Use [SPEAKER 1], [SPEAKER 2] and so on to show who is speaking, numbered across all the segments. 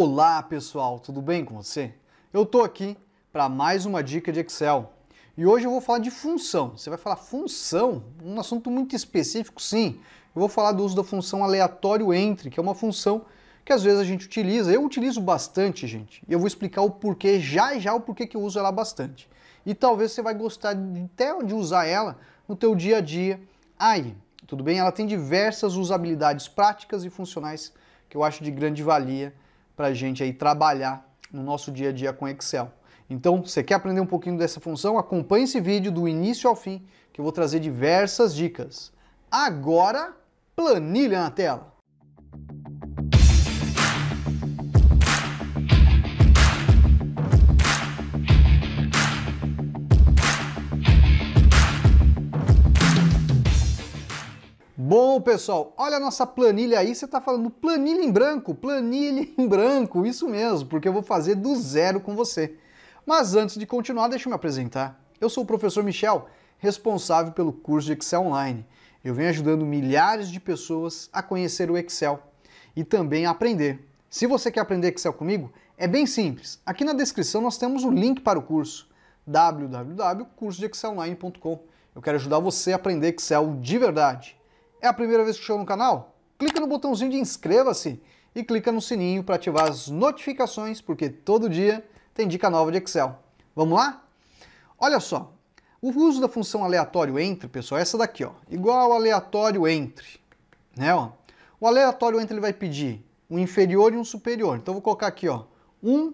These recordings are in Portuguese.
[SPEAKER 1] Olá pessoal, tudo bem com você? Eu tô aqui para mais uma dica de Excel e hoje eu vou falar de função. Você vai falar função? Um assunto muito específico, sim. Eu vou falar do uso da função aleatório entre, que é uma função que às vezes a gente utiliza. Eu utilizo bastante, gente, e eu vou explicar o porquê já já o porquê que eu uso ela bastante. E talvez você vai gostar de, até de usar ela no teu dia a dia aí, tudo bem? Ela tem diversas usabilidades práticas e funcionais que eu acho de grande valia para a gente aí trabalhar no nosso dia a dia com Excel. Então, você quer aprender um pouquinho dessa função? Acompanhe esse vídeo do início ao fim, que eu vou trazer diversas dicas. Agora, planilha na tela! Bom, pessoal, olha a nossa planilha aí, você está falando planilha em branco, planilha em branco, isso mesmo, porque eu vou fazer do zero com você. Mas antes de continuar, deixa eu me apresentar. Eu sou o professor Michel, responsável pelo curso de Excel Online. Eu venho ajudando milhares de pessoas a conhecer o Excel e também a aprender. Se você quer aprender Excel comigo, é bem simples. Aqui na descrição nós temos o link para o curso www.cursodexcelonline.com. Eu quero ajudar você a aprender Excel de verdade. É a primeira vez que chegou no canal? Clica no botãozinho de inscreva-se e clica no sininho para ativar as notificações, porque todo dia tem dica nova de Excel. Vamos lá? Olha só, o uso da função aleatório entre, pessoal, é essa daqui, ó, igual aleatório entre, né, ó. O aleatório entre ele vai pedir um inferior e um superior. Então vou colocar aqui, ó, 1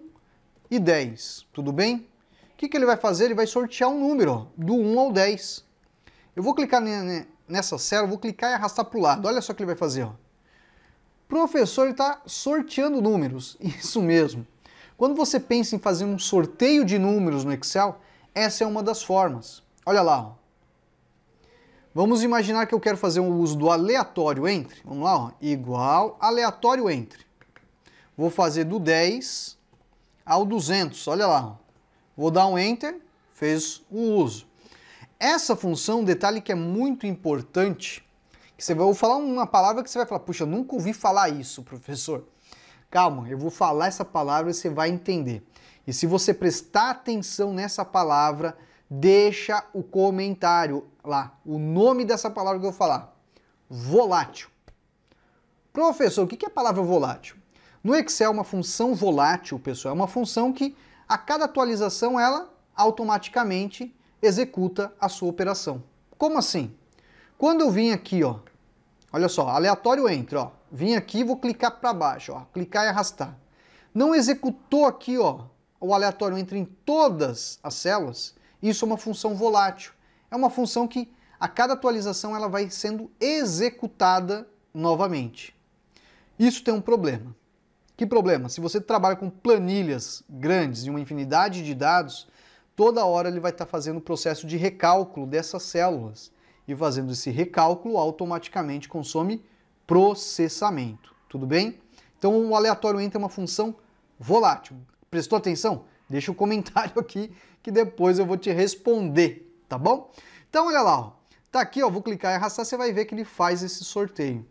[SPEAKER 1] e 10, tudo bem? O que, que ele vai fazer? Ele vai sortear um número, ó, do 1 ao 10. Eu vou clicar nessa célula, vou clicar e arrastar para o lado. Olha só o que ele vai fazer. Ó. Professor, ele está sorteando números. Isso mesmo. Quando você pensa em fazer um sorteio de números no Excel, essa é uma das formas. Olha lá. Ó. Vamos imaginar que eu quero fazer um uso do aleatório entre. Vamos lá, ó. igual aleatório entre. Vou fazer do 10 ao 200. Olha lá. Vou dar um enter, fez o uso. Essa função, é um detalhe que é muito importante, que você vai, falar uma palavra que você vai falar, puxa, eu nunca ouvi falar isso, professor. Calma, eu vou falar essa palavra e você vai entender. E se você prestar atenção nessa palavra, deixa o comentário lá, o nome dessa palavra que eu vou falar. Volátil. Professor, o que é a palavra volátil? No Excel, é uma função volátil, pessoal, é uma função que a cada atualização ela automaticamente executa a sua operação. Como assim? Quando eu vim aqui, ó, olha só, aleatório entra, ó, vim aqui, vou clicar para baixo, ó, clicar e arrastar. Não executou aqui, ó, o aleatório entra em todas as células. Isso é uma função volátil. É uma função que a cada atualização ela vai sendo executada novamente. Isso tem um problema. Que problema? Se você trabalha com planilhas grandes e uma infinidade de dados, toda hora ele vai estar tá fazendo o processo de recálculo dessas células. E fazendo esse recálculo, automaticamente consome processamento. Tudo bem? Então o aleatório entra é uma função volátil. Prestou atenção? Deixa o um comentário aqui que depois eu vou te responder, tá bom? Então olha lá, ó. tá aqui, ó, vou clicar e arrastar, você vai ver que ele faz esse sorteio.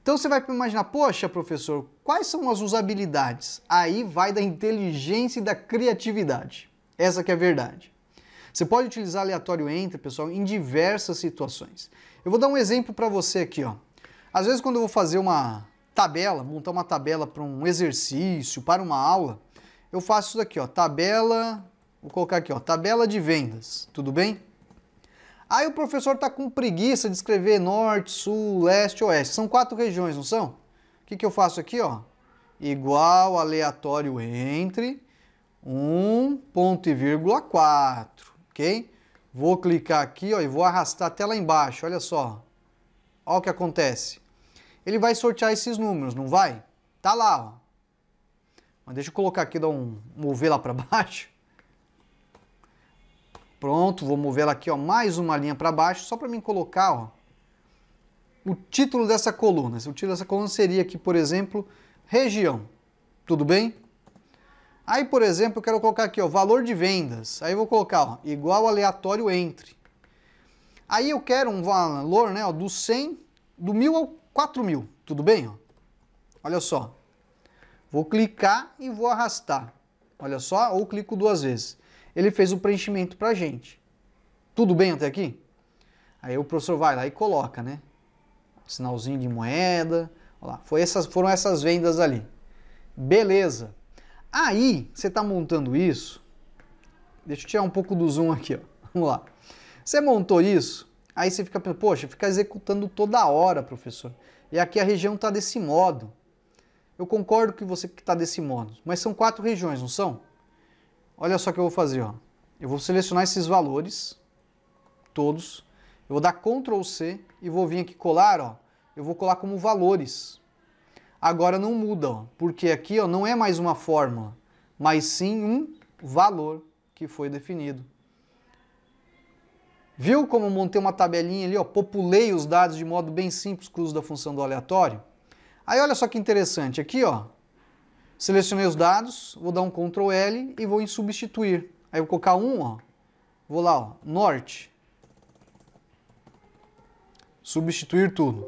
[SPEAKER 1] Então você vai imaginar, poxa, professor, quais são as usabilidades? Aí vai da inteligência e da criatividade. Essa que é a verdade. Você pode utilizar aleatório entre, pessoal, em diversas situações. Eu vou dar um exemplo para você aqui, ó. Às vezes quando eu vou fazer uma tabela, montar uma tabela para um exercício, para uma aula, eu faço isso aqui, ó, tabela, vou colocar aqui, ó, tabela de vendas, tudo bem? Aí o professor está com preguiça de escrever norte, sul, leste, oeste. São quatro regiões, não são? O que, que eu faço aqui, ó? Igual, aleatório, entre. 1 ponto e vírgula 4, ok? Vou clicar aqui ó, e vou arrastar até lá embaixo, olha só. Olha o que acontece. Ele vai sortear esses números, não vai? Tá lá, ó. Mas deixa eu colocar aqui, dar um mover lá para baixo. Pronto, vou mover ela aqui, ó, mais uma linha para baixo, só para mim colocar, ó, o título dessa coluna. O título dessa coluna seria aqui, por exemplo, região. Tudo bem? Aí, por exemplo, eu quero colocar aqui, ó, valor de vendas. Aí eu vou colocar, ó, igual aleatório entre. Aí eu quero um valor, né, ó, do 100, do 1000 ao 4000, tudo bem? Ó? Olha só. Vou clicar e vou arrastar. Olha só, ou clico duas vezes. Ele fez o preenchimento pra gente. Tudo bem até aqui? Aí o professor vai lá e coloca, né? Sinalzinho de moeda. Olha lá, foi essas, foram essas vendas ali. Beleza. Aí, você está montando isso. Deixa eu tirar um pouco do zoom aqui, ó. Vamos lá. Você montou isso, aí você fica pensando, poxa, fica executando toda hora, professor. E aqui a região está desse modo. Eu concordo que você que está desse modo, mas são quatro regiões, não são? Olha só o que eu vou fazer, ó. Eu vou selecionar esses valores, todos. Eu vou dar Ctrl C e vou vir aqui colar, ó. Eu vou colar como valores agora não mudam, porque aqui ó, não é mais uma fórmula, mas sim um valor que foi definido. Viu como eu montei uma tabelinha ali, ó, populei os dados de modo bem simples com o uso da função do aleatório? Aí olha só que interessante, aqui ó, selecionei os dados, vou dar um Ctrl L e vou em substituir. Aí vou colocar um, ó, vou lá, ó, norte, substituir tudo.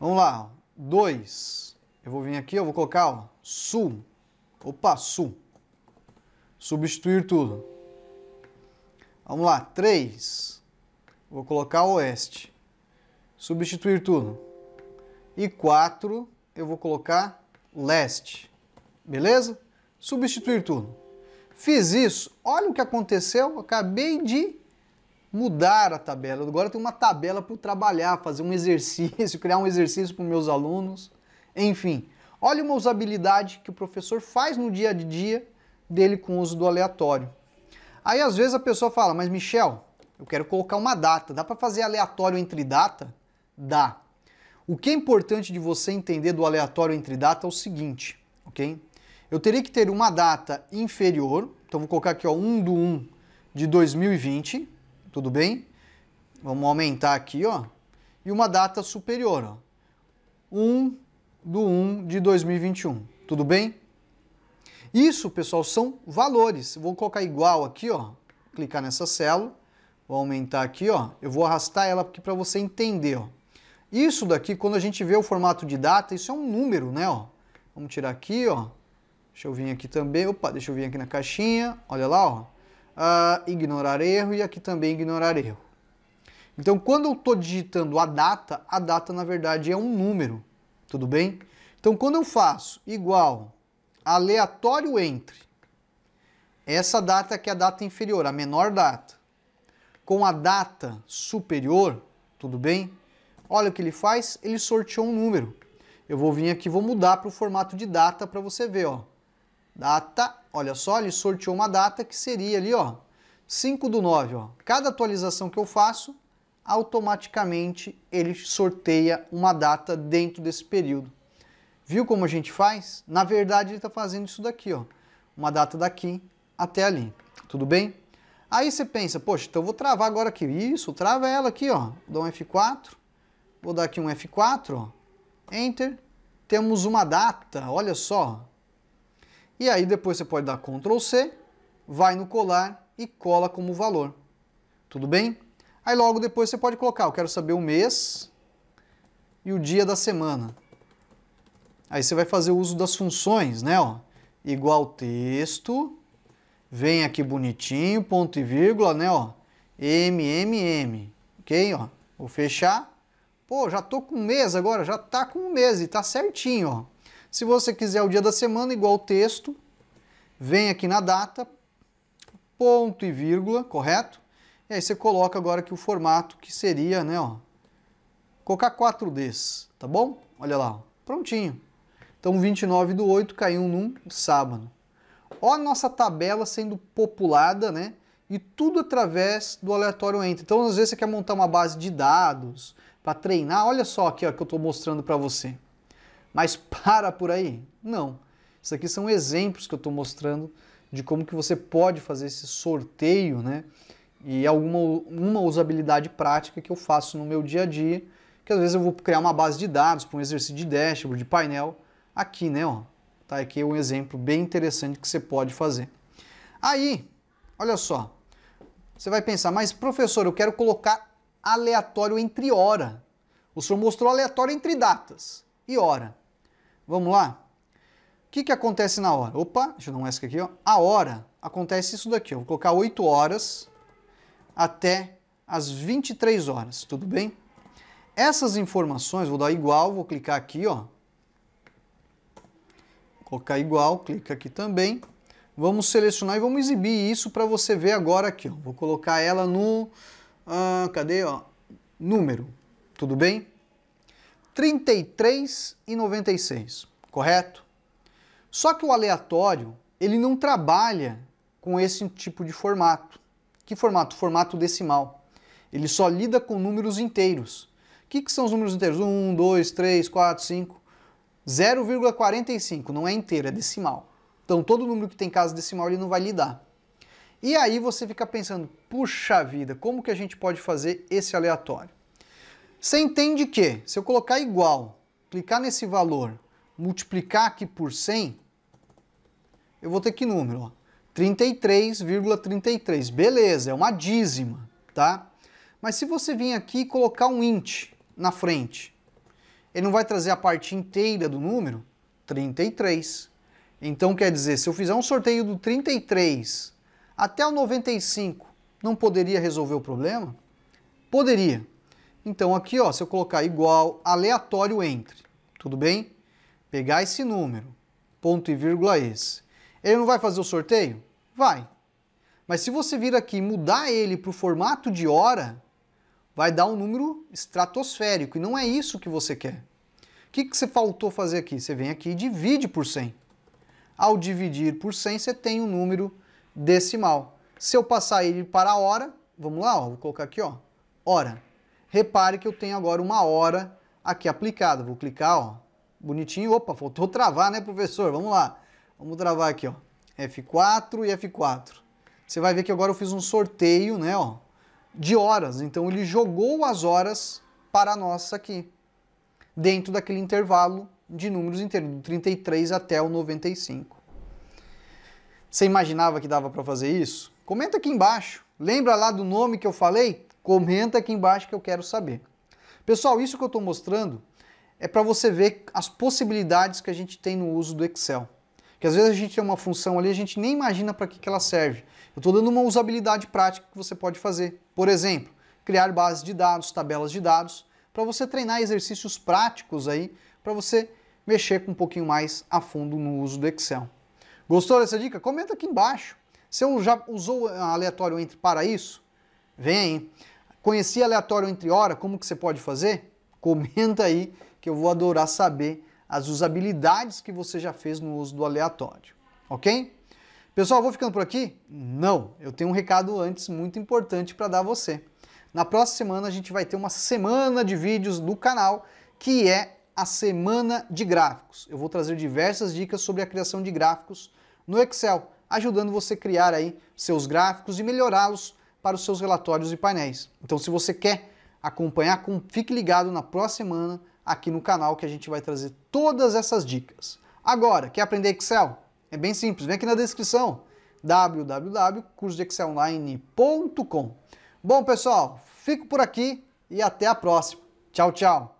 [SPEAKER 1] Vamos lá, 2. Eu vou vir aqui, eu vou colocar, ó, sul, Opa, sul, Substituir tudo. Vamos lá, 3. Vou colocar oeste. Substituir tudo. E 4, eu vou colocar leste. Beleza? Substituir tudo. Fiz isso. Olha o que aconteceu. Acabei de mudar a tabela. Agora tem uma tabela para trabalhar, fazer um exercício, criar um exercício para meus alunos. Enfim, olha uma usabilidade que o professor faz no dia a dia dele com o uso do aleatório. Aí às vezes a pessoa fala, mas Michel, eu quero colocar uma data. Dá para fazer aleatório entre data? Dá. O que é importante de você entender do aleatório entre data é o seguinte, ok? Eu teria que ter uma data inferior, então vou colocar aqui ó, 1 do 1 de 2020, tudo bem? Vamos aumentar aqui, ó. E uma data superior, ó. 1 do 1 de 2021. Tudo bem? Isso, pessoal, são valores. Vou colocar igual aqui, ó. Clicar nessa célula. Vou aumentar aqui, ó. Eu vou arrastar ela aqui para você entender, ó. Isso daqui, quando a gente vê o formato de data, isso é um número, né, ó. Vamos tirar aqui, ó. Deixa eu vir aqui também. Opa, deixa eu vir aqui na caixinha. Olha lá, ó uh, ignorar erro e aqui também ignorar erro. Então, quando eu estou digitando a data, a data na verdade é um número, tudo bem? Então, quando eu faço igual aleatório entre essa data que é a data inferior, a menor data, com a data superior, tudo bem? Olha o que ele faz, ele sorteou um número. Eu vou vir aqui, vou mudar para o formato de data para você ver, ó. Data, olha só, ele sorteou uma data que seria ali, ó, 5 do 9, ó. Cada atualização que eu faço, automaticamente ele sorteia uma data dentro desse período. Viu como a gente faz? Na verdade, ele está fazendo isso daqui, ó. Uma data daqui até ali. Tudo bem? Aí você pensa, poxa, então eu vou travar agora aqui. Isso, trava ela aqui, ó. Dá um F4. Vou dar aqui um F4, ó. Enter. Temos uma data, olha só. E aí depois você pode dar Ctrl C, vai no colar e cola como valor. Tudo bem? Aí logo depois você pode colocar, eu quero saber o mês e o dia da semana. Aí você vai fazer o uso das funções, né? Ó, igual texto, vem aqui bonitinho, ponto e vírgula, né? Ó, MMM, ok? Ó, vou fechar. Pô, já tô com um mês agora, já tá com um mês e tá certinho, ó. Se você quiser o dia da semana, igual o texto, vem aqui na data, ponto e vírgula, correto? E aí você coloca agora aqui o formato que seria, né, ó, colocar 4Ds, tá bom? Olha lá, prontinho. Então 29 do 8 caiu num sábado. Ó a nossa tabela sendo populada, né? E tudo através do aleatório entre. Então às vezes você quer montar uma base de dados para treinar, olha só aqui ó, que eu estou mostrando para você mas para por aí. Não. Isso aqui são exemplos que eu estou mostrando de como que você pode fazer esse sorteio, né? E alguma uma usabilidade prática que eu faço no meu dia a dia, que às vezes eu vou criar uma base de dados para um exercício de dashboard, de painel, aqui, né? Ó, tá aqui é um exemplo bem interessante que você pode fazer. Aí, olha só, você vai pensar, mas professor, eu quero colocar aleatório entre hora. O senhor mostrou aleatório entre datas e hora. Vamos lá? O que, que acontece na hora? Opa, deixa eu dar um ESC aqui. Ó. A hora acontece isso daqui. Eu vou colocar 8 horas até as 23 horas, tudo bem? Essas informações, vou dar igual, vou clicar aqui, ó. Colocar igual, clica aqui também. Vamos selecionar e vamos exibir isso para você ver agora aqui, ó. Vou colocar ela no... Ah, cadê, ó? Número, tudo bem? 33,96, correto? Só que o aleatório, ele não trabalha com esse tipo de formato. Que formato? Formato decimal. Ele só lida com números inteiros. O que, que são os números inteiros? 1, 2, 3, 4, 5. 0,45 não é inteiro, é decimal. Então todo número que tem casa decimal ele não vai lidar. E aí você fica pensando, puxa vida, como que a gente pode fazer esse aleatório? Você entende que se eu colocar igual, clicar nesse valor, multiplicar aqui por 100, eu vou ter que número? 33,33. 33. Beleza, é uma dízima, tá? Mas se você vir aqui e colocar um int na frente, ele não vai trazer a parte inteira do número? 33. Então quer dizer, se eu fizer um sorteio do 33 até o 95, não poderia resolver o problema? Poderia. Então aqui, ó, se eu colocar igual aleatório entre, tudo bem? Pegar esse número, ponto e vírgula esse. Ele não vai fazer o sorteio? Vai. Mas se você vir aqui e mudar ele para o formato de hora, vai dar um número estratosférico. E não é isso que você quer. O que, que você faltou fazer aqui? Você vem aqui e divide por 100. Ao dividir por 100, você tem um número decimal. Se eu passar ele para a hora, vamos lá, ó, vou colocar aqui, ó, hora. Repare que eu tenho agora uma hora aqui aplicada. Vou clicar, ó, bonitinho. Opa, faltou travar, né, professor? Vamos lá. Vamos travar aqui, ó. F4 e F4. Você vai ver que agora eu fiz um sorteio, né, ó, de horas. Então ele jogou as horas para nós aqui, dentro daquele intervalo de números inteiros, do 33 até o 95. Você imaginava que dava para fazer isso? Comenta aqui embaixo. Lembra lá do nome que eu falei? Comenta aqui embaixo que eu quero saber. Pessoal, isso que eu estou mostrando é para você ver as possibilidades que a gente tem no uso do Excel. Que às vezes a gente tem uma função ali, a gente nem imagina para que, que ela serve. Eu estou dando uma usabilidade prática que você pode fazer. Por exemplo, criar bases de dados, tabelas de dados, para você treinar exercícios práticos aí, para você mexer com um pouquinho mais a fundo no uso do Excel. Gostou dessa dica? Comenta aqui embaixo. se eu já usou aleatório entre para isso? Vem aí. Conheci aleatório entre hora? Como que você pode fazer? Comenta aí que eu vou adorar saber as usabilidades que você já fez no uso do aleatório, ok? Pessoal, vou ficando por aqui? Não, eu tenho um recado antes muito importante para dar a você. Na próxima semana a gente vai ter uma semana de vídeos do canal, que é a semana de gráficos. Eu vou trazer diversas dicas sobre a criação de gráficos no Excel, ajudando você a criar aí seus gráficos e melhorá-los para os seus relatórios e painéis. Então, se você quer acompanhar, fique ligado na próxima semana aqui no canal que a gente vai trazer todas essas dicas. Agora, quer aprender Excel? É bem simples, vem aqui na descrição www.cursodeexcelonline.com. Bom, pessoal, fico por aqui e até a próxima. Tchau, tchau.